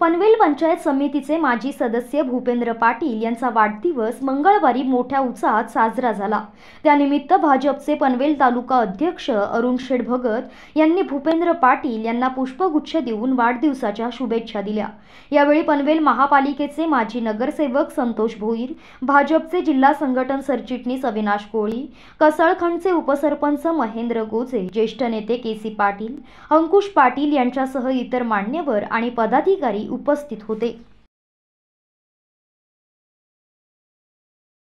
पनवेल पंचायत समितीचे माजी सदस्य भूपेंद्र पाटील यांचा वाढदिवस मंगळवारी मोठ्या उत्साहात साजरा झाला त्यानिमित्त भाजपचे पनवेल तालुका अध्यक्ष अरुण शेड भगत यांनी भूपेंद्र पाटील यांना पुष्पगुच्छ देऊन वाढदिवसाच्या शुभेच्छा दिल्या यावेळी पनवेल महापालिकेचे माजी नगरसेवक संतोष भोईर भाजपचे जिल्हा संघटन सरचिटणीस अविनाश कोळी कसळखंडचे उपसरपंच महेंद्र गोजे ज्येष्ठ नेते के सी पाटील अंकुश पाटील यांच्यासह इतर मान्यवर आणि पदाधिकारी उपस्थित होते